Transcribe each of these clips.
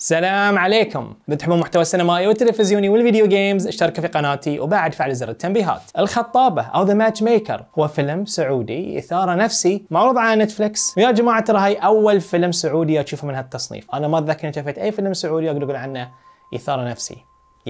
سلام عليكم تحبون المحتوى السينمائي والتلفزيوني والفيديو جيمز اشتركوا في قناتي وبعد فعل زر التنبيهات الخطابة أو ذا ماتش ميكر هو فيلم سعودي إثارة نفسي معروض على نتفلكس ويا جماعة ترى هاي أول فيلم سعودي أشوفه من هالتصنيف أنا ما أتذكر إني شفت أي فيلم سعودي أقدر أقول عنه إثارة نفسي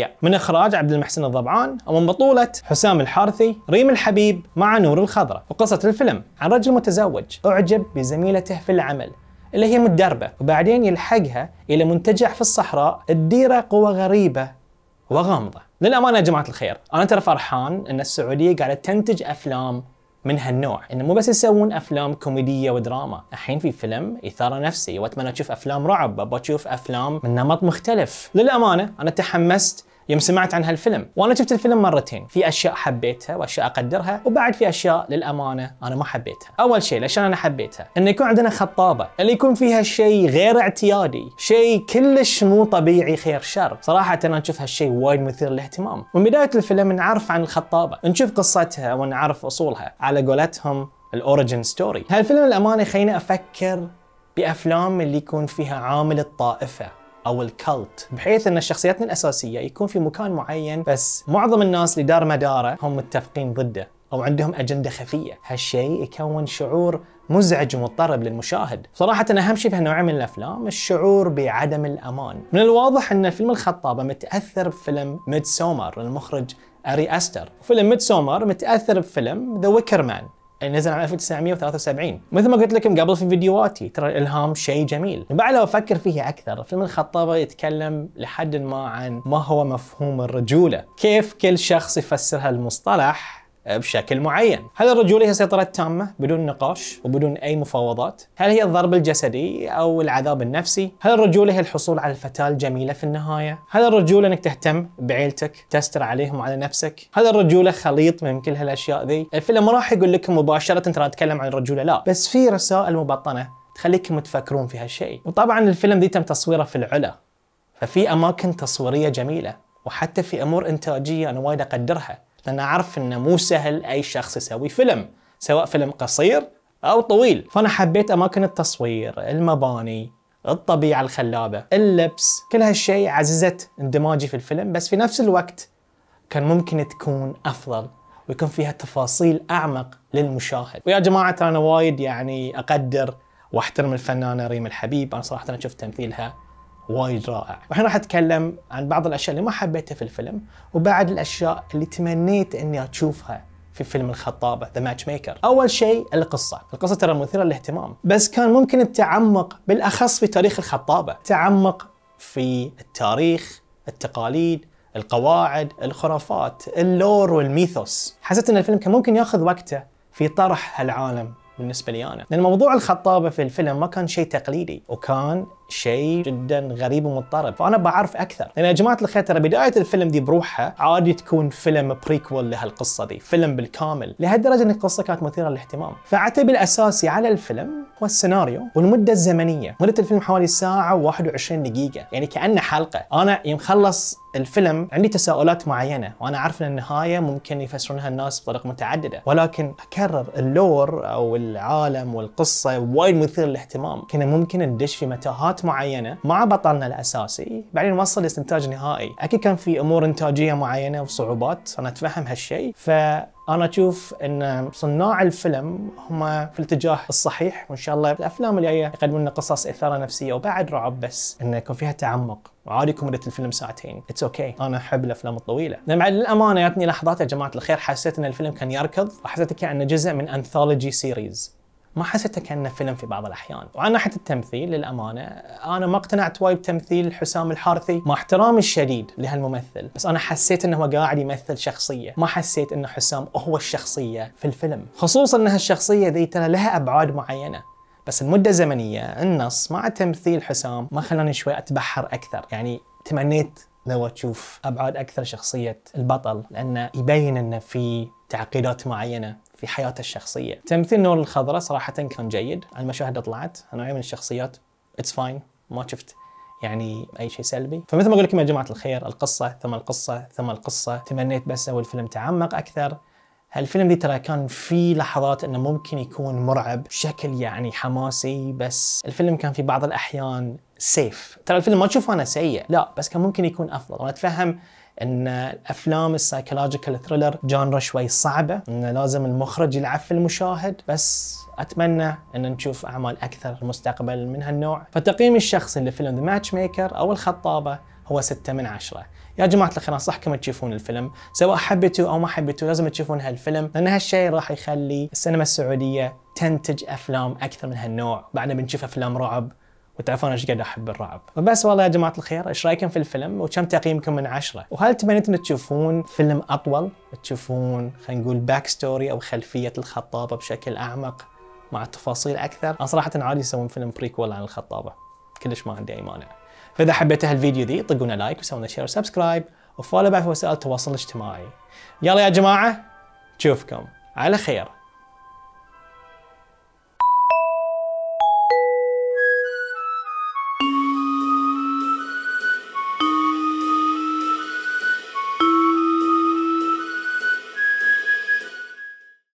yeah. من اخراج عبد المحسن الضبعان ومن بطوله حسام الحارثي ريم الحبيب مع نور الخضره وقصه الفيلم عن رجل متزوج اعجب بزميلته في العمل اللي هي متدربة وبعدين يلحقها إلى منتجع في الصحراء تديره قوة غريبة وغامضة للأمانة يا جماعة الخير أنا ترى فرحان أن السعودية قاعدة تنتج أفلام من هالنوع انه مو بس يسوون افلام كوميديه ودراما الحين في فيلم اثاره نفسي واتمنى اشوف افلام رعب ابغى اشوف افلام من نمط مختلف للامانه انا تحمست يوم سمعت عن هالفيلم وانا شفت الفيلم مرتين في اشياء حبيتها واشياء اقدرها وبعد في اشياء للامانه انا ما حبيتها اول شيء ليش انا حبيتها انه يكون عندنا خطابه اللي يكون فيها شيء غير اعتيادي شيء كلش مو طبيعي خير شر صراحه انا اشوف هالشيء وايد مثير للاهتمام من بدايه الفيلم نعرف عن الخطابه نشوف قصتها ونعرف اصولها على قولتهم الاوريجن ستوري هالفيلم الامانه خليني افكر بافلام اللي يكون فيها عامل الطائفه او الكلت بحيث ان شخصيتنا الاساسيه يكون في مكان معين بس معظم الناس اللي دار مداره هم متفقين ضده او عندهم اجنده خفيه هالشيء يكون شعور مزعج ومضطرب للمشاهد صراحة أهم شيء في هالنوع من الأفلام الشعور بعدم الأمان من الواضح أن فيلم الخطابة متأثر بفيلم ميد سومر للمخرج أري أستر وفيلم ميد سومر متأثر بفيلم ذا ويكر مان اللي يعني نزل عام 1973 مثل ما قلت لكم قبل في فيديوهاتي ترى الالهام شيء جميل من بعد لو افكر فيه اكثر فيلم الخطابه يتكلم لحد ما عن ما هو مفهوم الرجوله كيف كل شخص يفسر هالمصطلح بشكل معين هل الرجولية سيطرة تامة بدون نقاش وبدون أي مفاوضات؟ هل هي الضرب الجسدي أو العذاب النفسي؟ هل الرجولة هي الحصول على الفتاة الجميلة في النهاية؟ هل الرجولة أنك تهتم بعيلتك تستر عليهم وعلى نفسك؟ هل الرجولة خليط من كل هالأشياء ذي؟ الفيلم ما راح يقول لكم مباشرة ترى أتكلم عن الرجولة لا بس في رسائل مبطنة تخليكم تفكرون في هالشيء وطبعا الفيلم ذي تم تصويره في العلا ففي أماكن تصويرية جميلة وحتى في أمور إنتاجية أنا وايد أقدرها لأن أعرف أنه مو سهل أي شخص يسوي فيلم سواء فيلم قصير أو طويل فأنا حبيت أماكن التصوير المباني الطبيعة الخلابة اللبس كل هالشيء عززت اندماجي في الفيلم بس في نفس الوقت كان ممكن تكون أفضل ويكون فيها تفاصيل أعمق للمشاهد ويا جماعة أنا وايد يعني أقدر واحترم الفنانة ريم الحبيب أنا صراحة أنا شفت تمثيلها وايد رائع وحين راح اتكلم عن بعض الاشياء اللي ما حبيتها في الفيلم وبعد الاشياء اللي تمنيت اني اشوفها في فيلم الخطابة ذا ماتش ميكر أول شيء القصة القصة ترى مثيرة للاهتمام بس كان ممكن التعمق بالأخص في تاريخ الخطابة تعمق في التاريخ التقاليد القواعد الخرافات اللور والميثوس حسيت ان الفيلم كان ممكن ياخذ وقته في طرح هالعالم بالنسبه لي انا لان موضوع الخطابه في الفيلم ما كان شيء تقليدي وكان شيء جدا غريب ومضطرب فانا بعرف اكثر لان يعني يا جماعه الخير ترى بدايه الفيلم دي بروحها عادي تكون فيلم بريكول لهالقصه دي فيلم بالكامل لهالدرجه ان القصه كانت مثيره للاهتمام فعتبي الاساسي على الفيلم هو السيناريو والمده الزمنيه مده الفيلم حوالي ساعه و21 دقيقه يعني كانه حلقه انا يوم خلص الفيلم عندي تساؤلات معينه وانا عارف ان النهايه ممكن يفسرونها الناس بطرق متعدده ولكن اكرر اللور او العالم والقصه وايد مثير للاهتمام كنا ممكن ندش في متاهات معينه مع بطلنا الاساسي بعدين نوصل لاستنتاج نهائي اكيد كان في امور انتاجيه معينه وصعوبات انا اتفهم هالشيء ف انا اشوف ان صناع الفيلم هم في الاتجاه الصحيح وان شاء الله الافلام الجايه يقدمون لنا قصص اثاره نفسيه وبعد رعب بس انه يكون فيها تعمق وعادي يكون مدة الفيلم ساعتين اتس اوكي okay. انا احب الافلام الطويله لان بعد للامانه جاتني لحظات يا جماعه الخير حسيت ان الفيلم كان يركض وحسيت كانه جزء من انثولوجي سيريز ما حسيته كانه فيلم في بعض الاحيان، وعن ناحيه التمثيل للامانه انا ما اقتنعت وايد بتمثيل حسام الحارثي مع احترامي الشديد لهالممثل، بس انا حسيت انه هو قاعد يمثل شخصيه، ما حسيت انه حسام هو الشخصيه في الفيلم، خصوصا ان هالشخصيه ذي ترى لها ابعاد معينه، بس المدة الزمنية النص مع تمثيل حسام ما خلاني شوي أتبحر أكثر يعني تمنيت لو تشوف أبعاد أكثر شخصية البطل لأنه يبين أنه في تعقيدات معينة في حياته الشخصيه. تمثيل نور الخضراء صراحه كان جيد، المشاهد طلعت، انا من الشخصيات اتس فاين ما شفت يعني اي شيء سلبي فمثل ما اقول لكم يا جماعه الخير القصه ثم القصه ثم القصه تمنيت بس اول الفيلم تعمق اكثر هالفيلم دي ترى كان في لحظات انه ممكن يكون مرعب بشكل يعني حماسي بس الفيلم كان في بعض الاحيان سيف ترى الفيلم ما تشوفه انا سيء لا بس كان ممكن يكون افضل وانا اتفهم ان الافلام السايكولوجيكال ثريلر جانرا شوي صعبه ان لازم المخرج يلعب في المشاهد بس اتمنى ان نشوف اعمال اكثر في المستقبل من هالنوع فتقييمي الشخصي لفيلم ذا ماتش ميكر او الخطابه هو 6 من 10 يا جماعه الخير انصحكم تشوفون الفيلم سواء حبيتوا او ما حبيتوا لازم تشوفون هالفيلم لان هالشيء راح يخلي السينما السعوديه تنتج افلام اكثر من هالنوع بعدنا بنشوف افلام رعب وتعرفون ايش قد احب الرعب فبس والله يا جماعه الخير ايش رايكم في الفيلم وكم تقييمكم من عشرة وهل تمنيتم تشوفون فيلم اطول تشوفون خلينا نقول باك ستوري او خلفيه الخطابه بشكل اعمق مع تفاصيل اكثر انا صراحه عادي يسوون فيلم بريكول عن الخطابه كلش ما عندي اي مانع فاذا حبيتوا هالفيديو ذي طقونا لايك وسوونا شير وسبسكرايب وفولو بعد في وسائل التواصل الاجتماعي يلا يا جماعه نشوفكم على خير